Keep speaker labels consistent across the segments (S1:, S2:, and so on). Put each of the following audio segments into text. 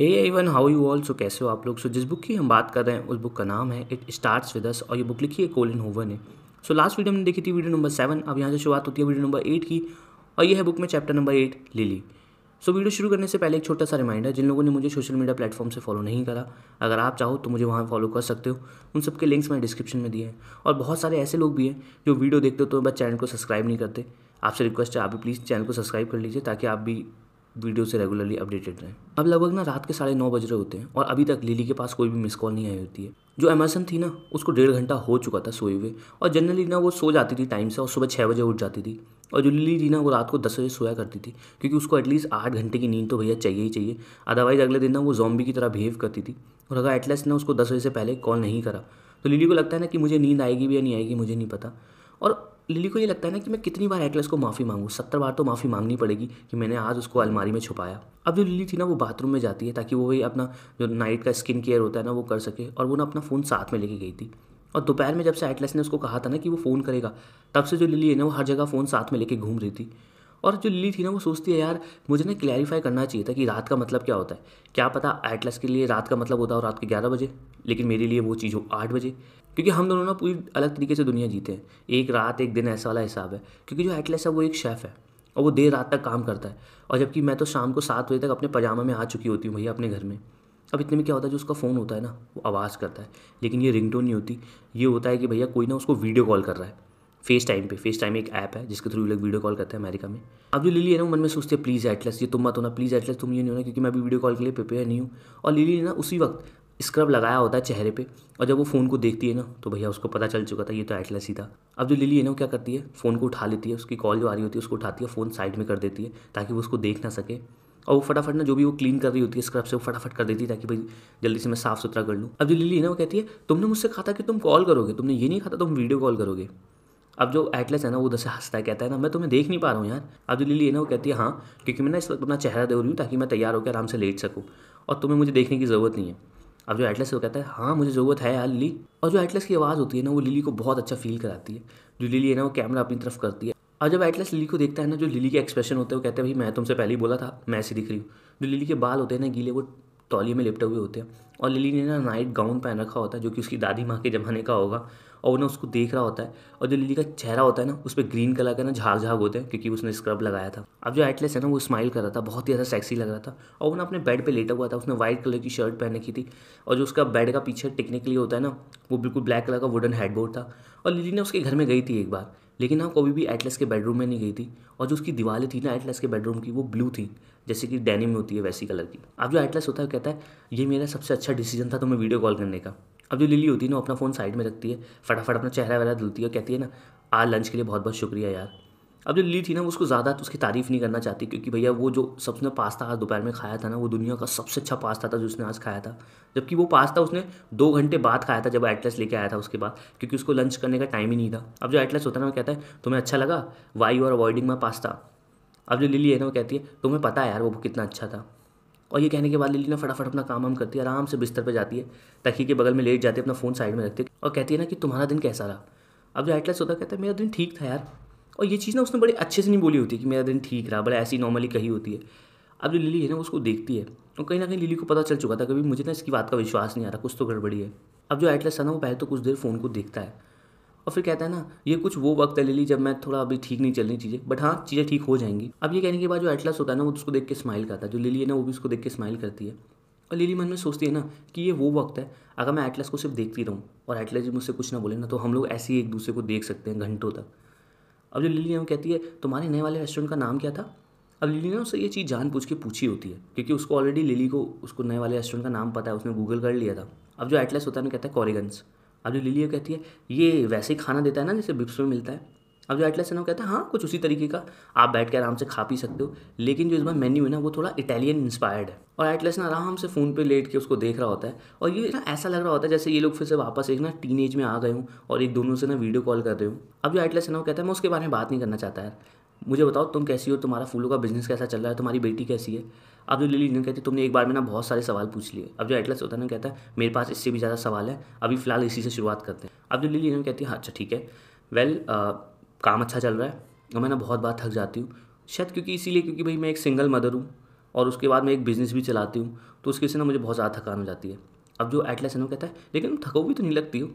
S1: Hey everyone how you all so कैसे हो आप लोग सो so, जिस बुक की हम बात कर रहे हैं उस बुक का नाम है इट स्टार्ट्स विद अस और ये बुक लिखी है कोलिन होवर ने सो लास्ट वीडियो हमने देखी थी वीडियो नंबर सेवन अब यहाँ से शुरुआत होती है वीडियो नंबर एट की और ये है बुक में chapter number eight Lily so so, video शुरू करने से पहले एक छोटा सा रिमाइंडर जिन लोगों ने मुझे सोशल मीडिया प्लेटफॉर्म से फॉलो नहीं करा अगर आप चाहो तो मुझे वहाँ फॉलो कर सकते हो उन सबके लिंक्स मैंने डिस्क्रिप्शन में दिए हैं और बहुत सारे ऐसे लोग भी हैं जो वीडियो देखते हो तो बस चैनल को सब्सक्राइब नहीं करते आपसे रिक्वेस्ट है आप भी प्लीज़ चैनल को सब्सक्राइब कर लीजिए ताकि आप भी वीडियो से रेगुलरली अपडेटेड रहें अब लगभग ना रात के साढ़े नौ बज रहे होते हैं और अभी तक लिली के पास कोई भी मिस कॉल नहीं आई होती है जो अमेजन थी ना उसको डेढ़ घंटा हो चुका था सोए हुए और जनरली ना वो सो जाती थी टाइम से और सुबह छः बजे उठ जाती थी और जो लिली थी ना वो रात को दस बजे सोया करती थी क्योंकि उसको एटलीस्ट आठ घंटे की नींद तो भैया चाहिए ही चाहिए अदरवाइज़ अगले दिन ना वो जॉम्बी की तरह बिहेव करती थी और अगर एटलीस्ट ना उसको दस बजे से पहले कॉल नहीं करा तो लिली को लगता है ना कि मुझे नींद आएगी भी या नहीं आएगी मुझे नहीं पता और लिली को ये लगता है ना कि मैं कितनी बार एटलस को माफ़ी मांगूँ सत्तर बार तो माफ़ी मांगनी पड़ेगी कि मैंने आज उसको अलमारी में छुपाया अब जो लिली थी ना वो बाथरूम में जाती है ताकि वो वही अपना जो नाइट का स्किन केयर होता है ना वो कर सके और वो ना अपना फ़ोन साथ में लेके गई थी और दोपहर में जब से एटलस ने उसको कहा था ना कि वो फ़ोन करेगा तब से जो लिली है ना वो हर जगह फ़ोन साथ में लेके घूम रही थी और जो लिली थी ना वो सोचती है यार मुझे ना क्लैरिफाई करना चाहिए था कि रात का मतलब क्या होता है क्या पता एटलस के लिए रात का मतलब होता है रात के ग्यारह बजे लेकिन मेरे लिए वो चीज़ हो आठ बजे क्योंकि हम दोनों ना पूरी अलग तरीके से दुनिया जीते हैं एक रात एक दिन ऐसा वाला हिसाब है क्योंकि जो एटलेस है वो एक शेफ़ है और वो देर रात तक काम करता है और जबकि मैं तो शाम को सात बजे तक अपने पजामा में आ चुकी होती हूँ भैया अपने घर में अब इतने में क्या होता है जो उसका फ़ोन होता है ना वो आवाज़ करता है लेकिन ये रिंगटोन नहीं होती ये होता है कि भैया कोई ना उसको वीडियो कॉल कर रहा है फेस टाइम पे फेस टाइम एक ऐप है जिसके थ्रू लोग वीडियो कॉल करते हैं अमेरिका में अब जो लिली है ना मन में सोचते हैं प्लीज़ एटलेस ये तुम मत होना प्लीज़ एटलेस तुम ये नहीं होना क्योंकि मैं अभी वीडियो कॉल के लिए प्रिपेयर नहीं हूँ और लिली ना उसी वक्त स्क्रब लगाया होता है चेहरे पे और जब वो फ़ोन को देखती है ना तो भैया उसको पता चल चुका था ये तो एटलस ही था अब जो लिली है ना वो क्या करती है फ़ोन को उठा लेती है उसकी कॉल जो आ रही होती है उसको उठाती है फ़ोन साइड में कर देती है ताकि वो उसको देख ना सके और वो फटाफट ना जो भी वो क्लीन कर रही होती है स्क्रब से वो फटाफट कर देती है ताकि भाई जल्दी से मैं साफ़ सुथरा कर लूँ अब जो लिली है ना वो कहती है तुमने मुझसे कहा था कि तुम कॉल करोगे तुमने ये नहीं कहा था तुम वीडियो कॉल करोगे अब जो एटलस है ना वो उधर से हंसता है कहता है ना मैं तुम्हें देख नहीं पा रहा हूँ यार अब जो लिली है ना वो कहती है हाँ क्योंकि मैं ना इस वक्त अपना चेहरा दे रही हूँ ताकि मैं तैयार होकर आराम से लेट सकूँ और तुम्हें मुझे देखने की ज़रूरत नहीं है अब जो एटलस को कहता है हाँ मुझे ज़रूरत है यार लिली और जो एटलस की आवाज़ होती है ना वो लिली को बहुत अच्छा फील कराती है जो लिली है ना वो कैमरा अपनी तरफ करती है और जब एटलस लिली को देखता है ना जो लिली के एक्सप्रेशन होते हैं वो कहते हैं भाई मैं तुमसे पहले ही बोला था मैं ऐसी दिख रही हूँ जो लिली के बाल होते हैं ना गीले वो तौली में लिपटे हुए होते हैं और लिली ने ना नाइट गाउन पहन रखा होता है जो कि उसकी दादी माँ के ज़माने का होगा और वो ना उसको देख रहा होता है और जो लिली का चेहरा होता है ना उस पर ग्रीन कलर का ना झाग झाग होते हैं क्योंकि उसने स्क्रब लगाया था अब जो एटलेस है ना वो स्माइल कर रहा था बहुत ही ज़्यादा सेक्सी लग रहा था और वो ना अपने बेड पर लेटा हुआ था उसने वाइट कलर की शर्ट पहन रखी थी और जो उसका बेड का पीछे टिकने के लिए होता है ना वो बिल्कुल ब्लैक कलर का वुडन हेडबोर्ड था और लिली ने उसके घर में गई थी एक बार लेकिन हाँ कभी भी एटलस के बेडरूम में नहीं गई थी और जो उसकी दीवारें थी ना एटलस के बेडरूम की वो ब्लू थी जैसे कि डेनिम में होती है वैसी कलर की अब जो एटलस होता है कहता है ये मेरा सबसे अच्छा डिसीजन था तुम्हें वीडियो कॉल करने का अब जो लिली होती है ना अपना फ़ोन साइड में रखती है फटाफट अपना चेहरा वेहरा धुलती है और कहती है ना आज लंच के लिए बहुत बहुत शुक्रिया यार अब जो ली थी ना उसको ज़्यादा तो उसकी तारीफ़ नहीं करना चाहती क्योंकि भैया वो जो सबसे पास्ता आज दोपहर में खाया था ना वो दुनिया का सबसे अच्छा पास्ता था जो उसने आज खाया था जबकि वो पास्ता उसने दो घंटे बाद खाया था जब एटलस लेके आया था उसके बाद क्योंकि उसको लंच करने का टाइम ही नहीं था अब जो एटलस होता है ना वो कहता है तुम्हें अच्छा लगा why you are avoiding my pasta अब जो लिली है ना वो कहती है तुम्हें पता है यार वो कितना अच्छा था और ये कहने के बाद लिली ना फटाफट अपना काम वाम करती है आराम से बिस्तर पर जाती है तकी के बगल में लेट जाती है अपना फ़ोन साइड में रखती है और कहती है ना कि तुम्हारा दिन कैसा रहा अब जो एटलस होता कहता है मेरा दिन ठीक था यार और ये चीज़ ना उसने बड़े अच्छे से नहीं बोली होती कि मेरा दिन ठीक रहा बड़ा ऐसी नॉर्मली कही होती है अब जो लिली है ना उसको देखती है और कहीं ना कहीं लिली को पता चल चुका था कभी मुझे ना इसकी बात का विश्वास नहीं आ रहा कुछ तो गड़बड़ी है अब जो एटलस था ना वो पहले तो कुछ देर फ़ोन को देखता है और फिर कहता है ना ये कुछ वो वक्त है लिली जब मैं थोड़ा अभी ठीक नहीं चल रही चीज़ें बट हाँ चीज़ें ठीक हो जाएंगी अब ये कहने के बाद जो एटलस होता है ना वो तो उसको देख के स्माइल करता है जो लिली है ना वो भी उसको देख के स्माइल करती है और लिली मन में सोचती है ना कि ये वो वक्त है अगर मैं एटलस को सिर्फ देखती रहूँ और एटलस जी मुझसे कुछ ना बोले ना तो हम लोग ऐसे ही एक दूसरे को देख सकते हैं घंटों तक अब जो लिली ने कहती है तुम्हारे नए वाले रेस्टोरेंट का नाम क्या था अब लिली ने उससे ये चीज़ जान पूछ के पूछी होती है क्योंकि उसको ऑलरेडी लिली को उसको नए वाले रेस्टोरेंट का नाम पता है उसने गूगल कर लिया था अब जो एटलेस होता है ना कहता है कॉरिगन्स अब जो लिली कहती है ये वैसे ही खाना देता है ना जैसे बिप्स में मिलता है अब जो एटलस है ना कहता है हाँ कुछ उसी तरीके का आप बैठ के आराम से खा पी सकते हो लेकिन जो इस बार मेन्यू है ना वो थोड़ा इटालियन इंस्पायर्ड है और एटलस ना आराम से फ़ोन पे लेट के उसको देख रहा होता है और ये ना ऐसा लग रहा होता है जैसे ये लोग फिर से वापस एक ना टीन एज में आ गए हूँ और एक दोनों से ना वीडियो कॉल कर रहे हूँ अब जो एटलस है ना वो कहता है मैं उसके बारे में बात नहीं करना चाहता यार मुझे बताओ तुम कैसी हो तुम्हारा फूलों का बिजनेस कैसा चल रहा है तुम्हारी बेटी कैसी है अब जो लिली ने कहती तुमने एक बार में ना बहुत सारे सवाल पूछ लिए अब जो एटलस होता है ना कहता है मेरे पास इससे भी ज़्यादा सवाल है अभी फ़िलहाल इसी से शुरुआत करते हैं अब जो लिली ने कहती है हाँ, अच्छा ठीक है वेल uh, काम अच्छा चल रहा है और मैं ना बहुत बार थक जाती हूँ शायद क्योंकि इसीलिए क्योंकि भाई मैं एक सिंगल मदर हूँ और उसके बाद मैं एक बिज़नेस भी चलाती हूँ तो उसके से ना मुझे बहुत ज़्यादा थकान हो जाती है अब जो एटलेस है ना कहता है लेकिन थको भी तो नहीं लगती हो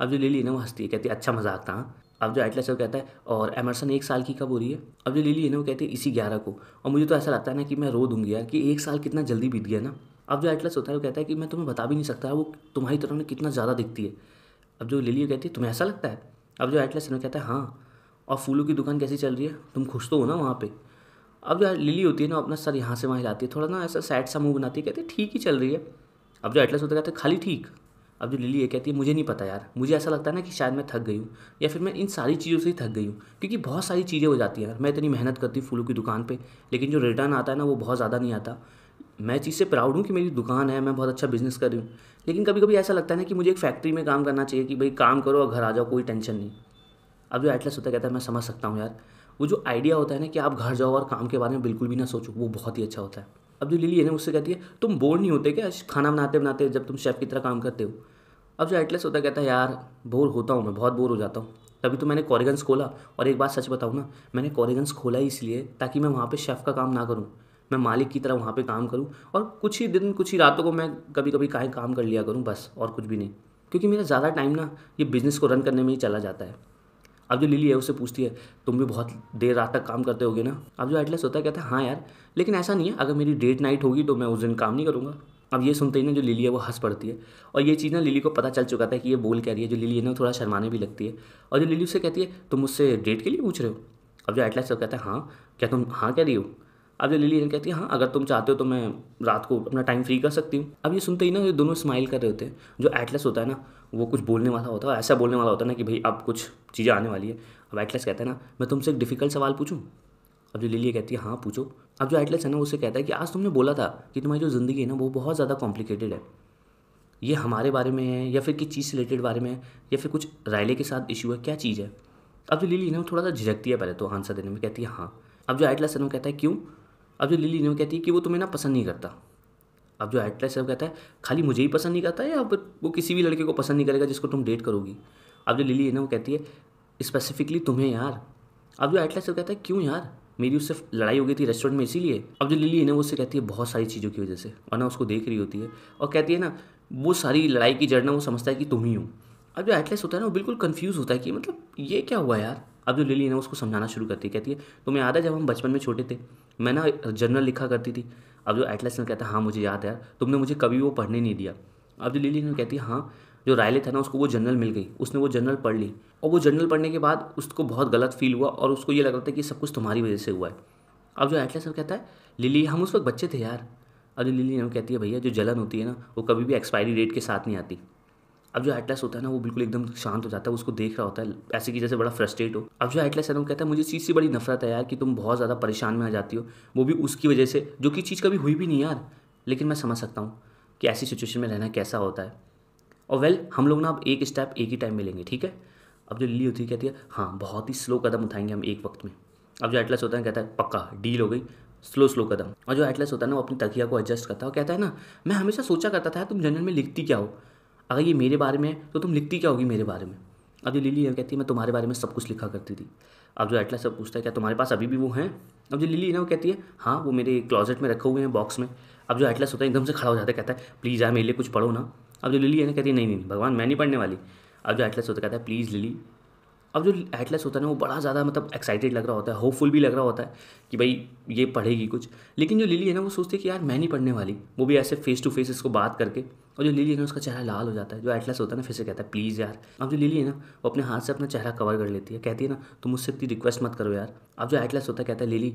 S1: अब जो लिली है ना वो हंसती है कहती है अच्छा मजाक था हाँ। अब जो एटलेस है वो कहता है और एमरसन एक साल की कब हो रही है अब जो लिली है ना वो कहती है इसी ग्यारह को और मुझे तो ऐसा लगता है ना कि मैं रो दूंगी यार कि एक साल कितना जल्दी बीत गया ना अब जो एटलेस होता है वो कहता है कि मैं तुम्हें बता भी नहीं सकता वो तुम्हारी तरफ ना कितना ज़्यादा दिखती है अब जो लिली कहती है तुम्हें ऐसा लगता है अब जो एटलेस है ना कहता है हाँ और फूलों की दुकान कैसी चल रही है तुम खुश तो हो ना वहाँ पे अब जो लिली होती है ना अपना सर यहाँ से वहाँ हिलाती है थोड़ा ना ऐसा सैड सा मुंह बनाती है कहती है ठीक ही चल रही है अब जो एटलस होता कहते हैं खाली ठीक अब जो लिली ये कहती है मुझे नहीं पता यार मुझे ऐसा लगता है ना कि शायद मैं थक गई हूँ या फिर मैं इन सारी चीज़ों से ही थक गई हूँ क्योंकि बहुत सारी चीज़ें हो जाती हैं यार मैं इतनी मेहनत करती हूँ फूलों की दुकान पर लेकिन जो रिटर्न आता है ना वो बहुत ज़्यादा नहीं आता मैं चीज़ से प्राउड हूँ कि मेरी दुकान है मैं बहुत अच्छा बिजनेस कर रही हूँ लेकिन कभी कभी ऐसा लगता है ना कि मुझे एक फैक्ट्री में काम करना चाहिए कि भाई काम करो और घर आ जाओ कोई टेंशन नहीं अब जो एटलेस होता कहता है मैं समझ सकता हूँ यार वो जो आइडिया होता है ना कि आप घर जाओ और काम के बारे में बिल्कुल भी ना सोचो वो बहुत ही अच्छा होता है अब जो लिली है ना उससे कहती है तुम बोर नहीं होते क्या खाना बनाते बनाते जब तुम शेफ़ की तरह काम करते हो अब जो एटलेस होता कहता है यार बोर होता हूँ मैं बहुत बोर हो जाता हूँ तभी तो मैंने कॉरिगन्स खोला और एक बात सच बताऊँ ना मैंने कॉरिगन्स खोला इसलिए ताकि मैं वहाँ पर शेफ़ का काम ना करूँ मैं मालिक की तरह वहाँ पर काम करूँ और कुछ ही दिन कुछ ही रातों को मैं कभी कभी काय काम कर लिया करूँ बस और कुछ भी नहीं क्योंकि मेरा ज़्यादा टाइम ना ये बिज़नेस को रन करने में ही चला जाता है अब जो लिली है उससे पूछती है तुम भी बहुत देर रात तक काम करते होगे ना अब जो एटलेस होता है कहता है हाँ यार लेकिन ऐसा नहीं है अगर मेरी डेट नाइट होगी तो मैं उस दिन काम नहीं करूँगा अब ये सुनते ही ना जो लिली है वो हंस पड़ती है और ये चीज़ ना लिली को पता चल चुका था कि ये बोल कह रही है जो लिली है ना थोड़ा शर्माने भी लगती है और जो लिली उससे कहती है तुम मुझसे डेट के लिए पूछ रहे हो अब जो एटलेस कहता है हाँ क्या तुम हाँ कह रही हो अब जो लिली कहती है हाँ अगर तुम चाहते हो तो मैं रात को अपना टाइम फ्री कर सकती हूँ अब ये सुनते ही ना ये दोनों स्माइल कर रहे होते हैं जो एटलेस होता है ना वो कुछ बोलने वाला होता है ऐसा बोलने वाला होता है ना कि भाई अब कुछ चीज़ें आने वाली है अब एटलस कहता है ना मैं तुमसे एक डिफ़िकल्ट सवाल पूछूँ अब जो लिली कहती है हाँ पूछो अब जो एटलस है ना उससे कहता है कि आज तुमने बोला था कि तुम्हारी जो ज़िंदगी है ना वो बहुत ज़्यादा कॉम्प्लिकेटेड है ये हमारे बारे में है या फिर किस चीज़ से रिलेटेड बारे में है या फिर कुछ रायले के साथ इशू है क्या चीज़ है अब जो लिली ना थोड़ा सा झिझकती है पहले तो आंसर देने में कहती है हाँ अब जो एटलस है ना कहता है क्यों अब जो लिली ने कहती है कि वो तुम्हें ना पसंद नहीं करता अब जो एटलेस है वो कहता है खाली मुझे ही पसंद नहीं करता है या वो किसी भी लड़के को पसंद नहीं करेगा जिसको तुम डेट करोगी अब जो लिली है ना वो कहती है स्पेसिफिकली तुम्हें यार अब जो एटलेस है वो कहता है क्यों यार मेरी उससे लड़ाई हो गई थी रेस्टोरेंट में इसीलिए अब जो लिली है ना उससे कहती है बहुत सारी चीज़ों की वजह से और ना उसको देख रही होती है और कहती है ना वो सारी लड़ाई की जड़ ना वो समझता है कि तुम ही हो अब जो एटलेस होता है ना वो बिल्कुल कन्फ्यूज़ होता है कि मतलब ये क्या हुआ यार अब जो लिली है ना उसको समझाना शुरू करती है कहती है तुम्हें याद है जब हम बचपन में छोटे थे मैं ना जर्नल लिखा करती थी अब जो एटलस ने कहता है हाँ मुझे याद है तुमने मुझे कभी वो पढ़ने नहीं दिया अब जो लिली ने कहती है हाँ जो रायले था ना उसको वो जनरल मिल गई उसने वो जनरल पढ़ ली और वो जनरल पढ़ने के बाद उसको बहुत गलत फील हुआ और उसको ये लग रहा था कि सब कुछ तुम्हारी वजह से हुआ है अब जो एटलस ने कहता है लिली हम उस वक्त बच्चे थे यार अब जो लिली ने कहती है भैया जो जलन होती है ना वो कभी भी एक्सपायरी डेट के साथ नहीं आती अब जो एटलस होता है ना वो बिल्कुल एकदम शांत हो जाता है उसको देख रहा होता है ऐसे की जैसे बड़ा फ्रस्ट्रेट हो अब जो एटलस है ना वो कहता है मुझे चीज़ से बड़ी नफरत है यार कि तुम बहुत ज़्यादा परेशान में आ जाती हो वो भी उसकी वजह से जो कि चीज़ कभी हुई भी नहीं यार लेकिन मैं समझ सकता हूँ कि ऐसी सिचुएशन में रहना कैसा होता है और वेल हम लोग ना अब एक स्टेप एक ही टाइम में लेंगे ठीक है अब जो लिली होती है कहती है हाँ बहुत ही स्लो कदम उठाएंगे हम एक वक्त में अब जो एटलस होता है कहता है पक्का डील हो गई स्लो स्लो कदम और जो एटलस होता है ना वो अपनी तकिया को एडजस्ट करता है और कहता है ना मैं हमेशा सोचा करता था तुम जनरल में लिखती क्या हो अगर ये मेरे बारे में है तो तुम लिखती क्या होगी मेरे बारे में अब ये लिली है कहती है मैं तुम्हारे बारे में सब कुछ लिखा करती थी अब जो एटला सब पूछता है क्या तुम्हारे पास अभी भी वो हैं अब जो लिली है ना वो कहती है हाँ वो मेरे क्लॉजेट में रखे हुए हैं बॉक्स में अब जो एटलस होता है एकदम से खड़ा हो जाता है कहता है प्लीज़ आए मेरे लिए कुछ पढ़ो ना अब जो लिली है ना कहती है नहीं नहीं भगवान मैं नहीं पढ़ने वाली अब जो एटलस होता कहता है प्लीज़ लिली अब जो एटलस होता है ना वो बड़ा ज़्यादा मतलब एक्साइटेड लग रहा होता है होपफुल भी लग रहा होता है कि भाई ये पढ़ेगी कुछ लेकिन जो लिली है ना वो सोचती है कि यार मैं नहीं पढ़ने वाली वो भी ऐसे फेस टू फेस इसको बात करके और जो लिली है ना उसका चेहरा लाल हो जाता है जो एटलस होता है ना फिर से कहता है प्लीज़ यार अब जो लिली है ना वो अपने हाथ से अपना चेहरा कवर कर लेती है कहती है ना तुम मुझसे इतनी रिक्वेस्ट मत करो यार अब जो एटलस होता है कहता है लिली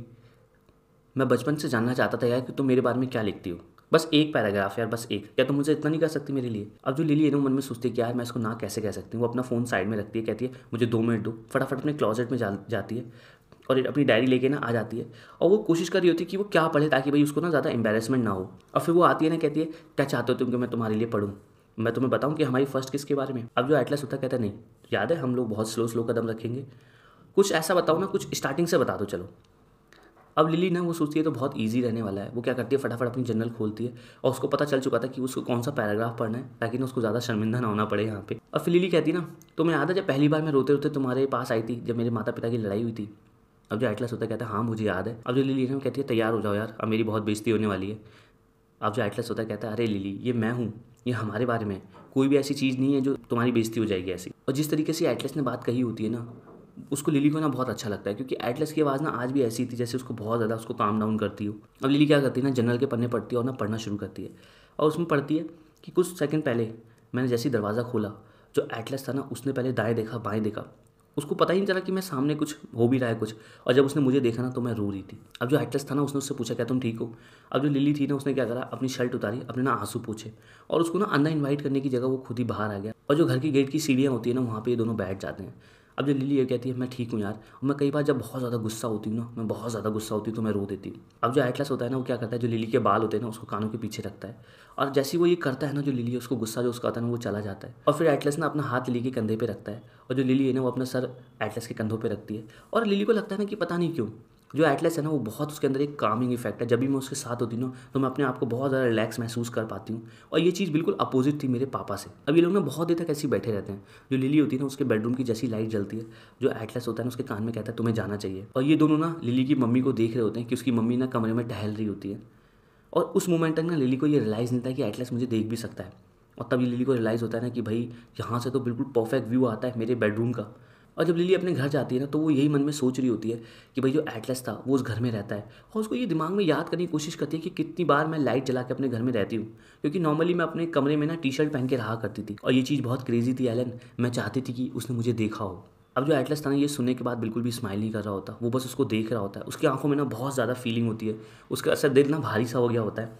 S1: मैं बचपन से जानना चाहता था यार कि तुम मेरे बारे में क्या लिखती हो बस एक पैराग्राफ यार बस एक क्या तुम तो मुझे इतना नहीं कर सकती मेरे लिए अब जो लिली है ना मन में सोचती है कि यार मैं इसको ना कैसे कह सकती हूँ वो अपना फ़ोन साइड में रखती है कहती है मुझे दो मिनट दो फटाफट अपने क्लॉजेट में जा, जाती है और अपनी डायरी लेके ना आ जाती है और वो कोशिश कर रही होती है कि वो क्या पढ़े ताकि भाई उसको ना ज़्यादा एम्बेरसमेंट ना हो और फिर वो आती है ना कहती है क्या चाहते हो तुम कि मैं तुम्हारे लिए पढ़ूँ मैं तुम्हें बताऊँ कि हमारी फर्स्ट किसके बारे में अब जो एटलस होता कहता नहीं याद है हम लोग बहुत स्लो स्लो कदम रखेंगे कुछ ऐसा बताओ ना कुछ स्टार्टिंग से बता दो चलो अब लिली ना वो सोचती है तो बहुत ईजी रहने वाला है वो क्या करती है फटाफट अपनी जर्नल खोलती है और उसको पता चल चुका था कि उसको कौन सा पैराग्राफ पढ़ना है ताकि ना उसको ज़्यादा शर्मिंदा ना होना पड़े यहाँ पे और फिर लिली कहती ना तो मैं याद है जब पहली बार मैं रोते रोते तुम्हारे पास आई थी जब मेरे माता पिता की लड़ाई हुई थी अब जो एटलस होता है कहता है हाँ मुझे याद है अब जो लिली ना कहती है तैयार हो जाओ यार अब मेरी बहुत बेइज्जती होने वाली है अब जो एटलस होता है कहता है अरे लिली ये मैं हूँ ये हमारे बारे में कोई भी ऐसी चीज़ नहीं है जो तुम्हारी बेइज्जती हो जाएगी ऐसी और जिस तरीके से एटलस ने बात कही होती है ना उसको लिली को ना बहुत अच्छा लगता है क्योंकि एटलस की आवाज़ ना आज भी ऐसी थी जैसे उसको बहुत ज़्यादा उसको काम डाउन करती हो अब लिली क्या करती है ना जनरल के पन्ने पढ़ती है और ना पढ़ना शुरू करती है और उसमें पढ़ती है कि कुछ सेकंड पहले मैंने जैसे ही दरवाज़ा खोला जो एटलस था ना उसने पहले दाएँ देखा बाएँ देखा उसको पता ही नहीं चला कि मैं सामने कुछ हो भी रहा है कुछ और जब उसने मुझे देखा ना तो मैं रो रही थी अब जो एटलस था ना उसने उससे पूछा क्या तुम ठीक हो अब जो लिली थी ना उसने क्या करा अपनी शर्ट उतारी अपने ना आंसू पूछे और उसको ना अंदर इन्वाइट करने की जगह वो खुद ही बाहर आ गया और जो घर की गेट की सीढ़ियाँ होती है ना वहाँ पर ये दोनों बैठ जाते हैं अब जो लिली ये कहती है मैं ठीक हूँ यार मैं कई बार जब बहुत ज़्यादा गुस्सा होती हूँ ना मैं बहुत ज़्यादा गुस्सा होती हूँ तो मैं रो देती हूँ अब जो एटलस होता है ना वो क्या करता है जो लिली के बाल होते हैं ना उसको कानों के पीछे रखता है और जैसे वो ये करता है ना जो लिली है उसको गुस्सा जो उसका आता है ना वो चला जाता है और फिर एटलस ना अपना हाथ लिली के कंधे पर रखता है और जो लिली है ना वो अपना सर एटलस के कंधों पर रखती है और लिली को लगता है ना कि पता नहीं क्यों जो एटलेस है ना वो बहुत उसके अंदर एक कामिंग इफेक्ट है जब भी मैं उसके साथ होती हूँ तो मैं अपने आप को बहुत ज़्यादा रिलैक्स महसूस कर पाती हूँ और ये चीज़ बिल्कुल अपोजिट थी मेरे पापा से अब ये लोग ना बहुत देर तक ऐसे बैठे रहते हैं जो लिली होती है ना उसके बेडरूम की जैसी लाइट जलती है जो एटलेस होता है ना उसके कान में कहता है तुम्हें जाना चाहिए और ये दोनों ना लिली की मम्मी को देख रहे होते हैं कि उसकी मम्मी ना कमरे में टहल रही होती है और उस मोमेंट तक ना लिली को ये रियलाइज़ नहीं था कि एटलेस मुझे देख भी सकता है और तब ये लिली को रियलाइज़ होता है ना कि भाई यहाँ से तो बिल्कुल परफेक्ट व्यू आता है मेरे बेडरूम का और जब लिली अपने घर जाती है ना तो वो यही मन में सोच रही होती है कि भाई जो एटलस था वो उस घर में रहता है और उसको ये दिमाग में याद करने की कोशिश करती है कि कितनी बार मैं लाइट जला के अपने घर में रहती हूँ क्योंकि नॉर्मली मैं अपने कमरे में ना टी शर्ट पहन के रहा करती थी और ये चीज़ बहुत क्रेजी थी एलन मैं चाहती थी कि उसने मुझे देखा हो अब जो एटलस था ना ये सुनने के बाद बिल्कुल भी स्माइल नहीं कर रहा होता वो बस उसको देख रहा होता है उसकी आंखों में ना बहुत ज़्यादा फीलिंग होती है उसका असर दिल ना भारी सा हो गया होता है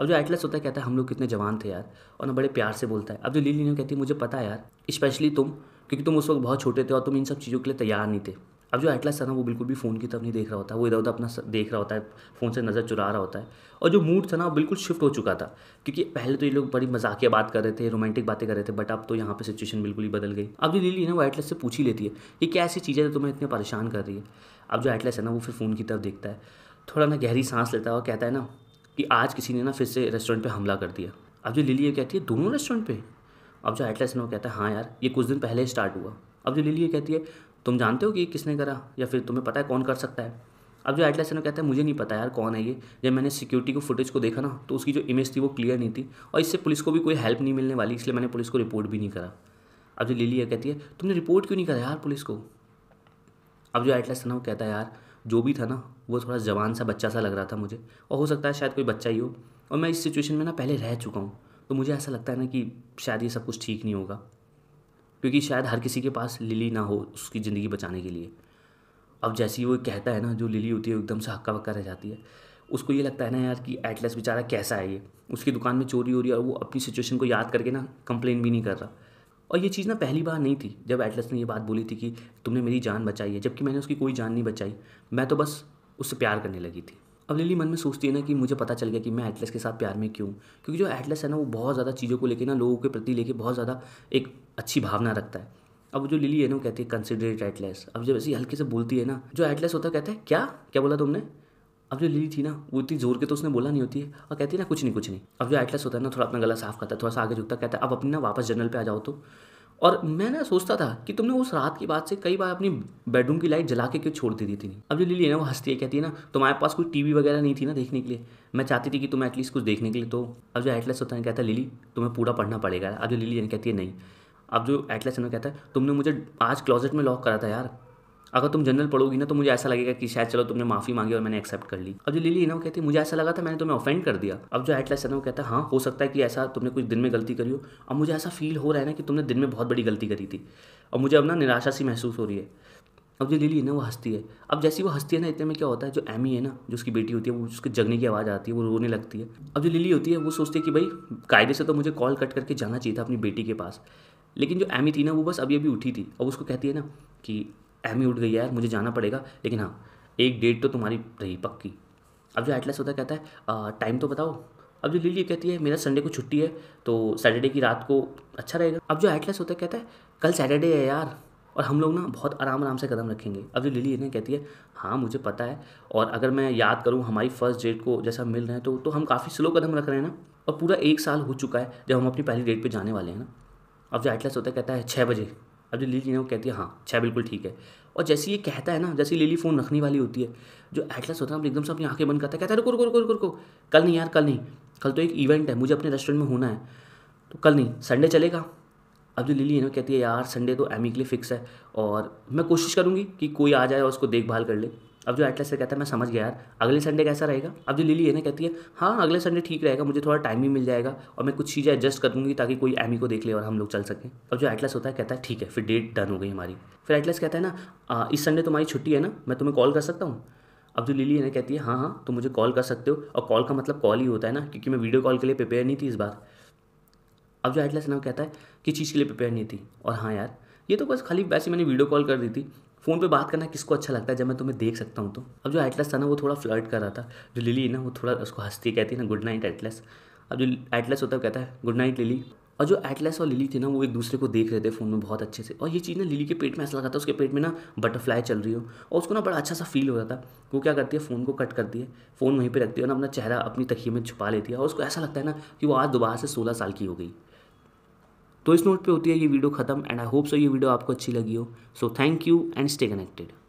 S1: अब जो एटलस होता है कहता है हम लोग कितने जवान थे यार और ना बड़े प्यार से बोलता है अब जो लीली ने कहती है मुझे पता है यार स्पेशली तुम क्योंकि तुम उस वक्त बहुत छोटे थे और तुम इन सब चीज़ों के लिए तैयार नहीं थे अब जो एटलास था ना वो बिल्कुल भी फ़ोन की तरफ नहीं देख रहा होता वो इधर उधर अपना देख रहा होता है फ़ोन से नज़र चुरा रहा होता है और जो मूड था ना वो बिल्कुल शिफ्ट हो चुका था क्योंकि पहले तो ये लोग बड़ी मजाकिया बात कर रहे थे रोमांटिक बातें कर रहे थे बट अब तो यहाँ पे सिचुएशन बिल्कुल ही बदल गई अब जो लिली ना वो एटलेस से पूछ ही लेती है ये क्या ऐसी चीज़ें तुम्हें इतने परेशान कर रही है अब जो एटलेस है ना वो फिर फ़ोन की तरफ देखता है थोड़ा ना गहरी सांस लेता है और कहता है ना कि आज किसी ने ना फिर से रेस्टोरेंट पर हमला कर दिया अब जो लिली ये कहती है दोनों रेस्टोरेंट पर अब जो एटलेस वो कहता है हाँ यार ये कुछ दिन पहले स्टार्ट हुआ अब जो लिली कहती है तुम जानते हो कि किसने करा या फिर तुम्हें पता है कौन कर सकता है अब जो एटलेस नो कहता है मुझे नहीं पता यार कौन है ये जब मैंने सिक्योरिटी को फुटेज को देखा ना तो उसकी जो इमेज थी वो क्लियर नहीं थी और इससे पुलिस को भी कोई हेल्प नहीं मिलने वाली इसलिए मैंने पुलिस को रिपोर्ट भी नहीं करा अब जो लिली ये कहती है तुमने रिपोर्ट क्यों नहीं करा यार पुलिस को अब जो एटलेस था वो कहता है यार जो भी था ना वो थोड़ा जवान सा बच्चा सा लग रहा था मुझे और हो सकता है शायद कोई बच्चा ही हो और मैं इस सिचुएशन में ना पहले रह चुका हूँ तो मुझे ऐसा लगता है ना कि शायद ये सब कुछ ठीक नहीं होगा क्योंकि शायद हर किसी के पास लिली ना हो उसकी ज़िंदगी बचाने के लिए अब जैसे ही वो कहता है ना जो लिली होती है एकदम से हक्का वक्का रह जाती है उसको ये लगता है ना यार कि एटलेस बेचारा कैसा है ये उसकी दुकान में चोरी हो रही है और वो अपनी सिचुएशन को याद करके ना कंप्लेन भी नहीं कर रहा और ये चीज़ ना पहली बार नहीं थी जब एटलस ने ये बात बोली थी कि तुमने मेरी जान बचाई है जबकि मैंने उसकी कोई जान नहीं बचाई मैं तो बस उससे प्यार करने लगी थी अब लिली मन में सोचती है ना कि मुझे पता चल गया कि मैं एटलेस के साथ प्यार में क्यों क्योंकि जो एटलेस है ना वो बहुत ज़्यादा चीज़ों को लेके ना लोगों के प्रति लेके बहुत ज़्यादा एक अच्छी भावना रखता है अब जो लिली है ना वो कहती है कंसिडरेट एटलेस अब जब ऐसी हल्के से बोलती है ना जो एटलेस होता है कहता है क्या क्या बोला तुमने अब जो लिली थी ना वो इतनी जोर के तो उसने बोला नहीं होती है और कहती है ना कुछ नहीं कुछ नहीं अब जो एटलेस होता है ना थोड़ा अपना गला साफ करता है थोड़ा सा आगे झुकता कहता है अब अपनी ना वापस जर्नल पे आ जाओ तो और मैं ना सोचता था कि तुमने उस रात की बात से कई बार अपनी बेडरूम की लाइट जला के क्यों छोड़ दी थी अब जो लिली है ना वो हंसती है कहती है ना तुम्हारे पास कोई टीवी वगैरह नहीं थी ना देखने के लिए मैं चाहती थी कि तुम एटलीस्ट कुछ देखने के लिए तो अब जो एटलेस होता है कहता है लिली तुम्हें पूरा पढ़ना पड़ेगा अब जो लिली कहती है नहीं अब जो एटलेस कहता है तुमने मुझे आज क्लॉजेट में लॉक करा था यार अगर तुम जनरल पढ़ोगी ना तो मुझे ऐसा लगेगा कि शायद चलो तुमने माफी मांगी और मैंने एक्सेप्ट कर ली अब जो लिली है ना वो कहती है मुझे ऐसा लगा था मैंने तुम्हें ऑफेंड कर दिया अब जो एटलेस है ना वो कहता है हाँ हो सकता है कि ऐसा तुमने कुछ दिन में गलती करी हो अब मुझे ऐसा फील हो रहा है ना कि तुमने दिन में बहुत बड़ी गलती करी थी और मुझे अब ना निराशा सी महसूस हो रही है अब जो लिली है ना वो हंसती है अब जैसी वो हंसती है ना इतने में क्या होता है जो एमी है ना जो उसकी बेटी होती है वो उसके जगने की आवाज़ आती है वो रोने लगती है अब जो लिली होती है वो सोचती है कि भाई कायदे से तो मुझे कॉल कट करके जाना चाहिए था अपनी बेटी के पास लेकिन जो एमी थी ना वो बस अभी अभी उठी थी अब उसको कहती है ना कि अहमी उठ गई यार मुझे जाना पड़ेगा लेकिन हाँ एक डेट तो तुम्हारी रही पक्की अब जो एटलेस होता कहता है टाइम तो बताओ अब जो लिली कहती है मेरा संडे को छुट्टी है तो सैटरडे की रात को अच्छा रहेगा अब जो एटलेस होता है कहता है कल सैटरडे है यार और हम लोग ना बहुत आराम आराम से कदम रखेंगे अब जो लिली इन्हें कहती है हाँ मुझे पता है और अगर मैं याद करूँ हमारी फर्स्ट डेट को जैसा मिल रहा है तो तो हम काफ़ी स्लो कदम रख रहे हैं ना और पूरा एक साल हो चुका है जब हम अपनी पहली डेट पर जाने वाले हैं ना अब जो एटलेस होता है कहता है छः बजे अब जो लिली है वो कहती है हाँ अच्छा बिल्कुल ठीक है और जैसे ये कहता है ना जैसे लिली फ़ोन रखने वाली होती है जो एटलस होता है एकदम से अपनी आंखें बंद करता है कहता है रुको रुको रुको रुको रुको कल नहीं यार कल नहीं कल तो एक इवेंट है मुझे अपने रेस्टोरेंट में होना है तो कल नहीं संडे चलेगा अब जो लिली है ना कहती है यार संडे तो एमी e के लिए फ़िक्स है और मैं कोशिश करूँगी कि कोई आ जाए और उसको देखभाल कर ले अब जो एटलेस से कहता है मैं समझ गया यार अगले संडे कैसा रहेगा अब जो लिली है ना कहती है हाँ अगले संडे ठीक रहेगा मुझे थोड़ा टाइम भी मिल जाएगा और मैं कुछ चीज़ें एडजस्ट कर दूंगी ताकि कोई एमी को देख ले और हम लोग चल सकें अब जो एटलेस होता है कहता है ठीक है फिर डेट डन हो गई हमारी फिर एटलेस कहता है ना इस संडे तुम्हारी छुट्टी है ना मैं तुम्हें कॉल कर सकता हूँ अब जो लिली है ना कहती है हाँ हाँ तुम मुझे कॉल कर सकते हो और कॉल का मतलब कॉल ही होता है ना क्योंकि मैं वीडियो कॉल के लिए प्रिपेयर नहीं थी इस बार अब जो एटलेस ना कहता है कि चीज़ के लिए प्रिपेयर नहीं थी और हाँ यार ये तो बस खाली वैसे मैंने वीडियो कॉल कर दी थी फ़ोन पे बात करना किसको अच्छा लगता है जब मैं तुम्हें देख सकता हूँ तो अब जो एटलस था ना वो थोड़ा फ्लर्ट कर रहा था जो लिली है ना वो थोड़ा उसको हंसती कहती है ना गुड नाइट एटलस अब जो एटलस होता है कहता है गुड नाइट लिली और जो एटलस और लिली थे ना वो एक दूसरे को देख रहे थे फ़ोन में बहुत अच्छे से और ये चीज़ ना लिली के पेट में ऐसा लगा था उसके पेट में ना बटरफ्लाई चल रही हो और उसको ना बड़ा अच्छा सा फील हो रहा था वो क्या करती है फ़ोन को कट करती है फ़ोन वहीं पर रखती है ना अपना चेहरा अपनी तकिए में छुपा लेती है और उसको ऐसा लगता है ना कि वो आज दोबारा से सोलह साल की हो गई तो इस नोट पे होती है ये वीडियो खत्म एंड आई होप सो ये वीडियो आपको अच्छी लगी हो so thank you and stay connected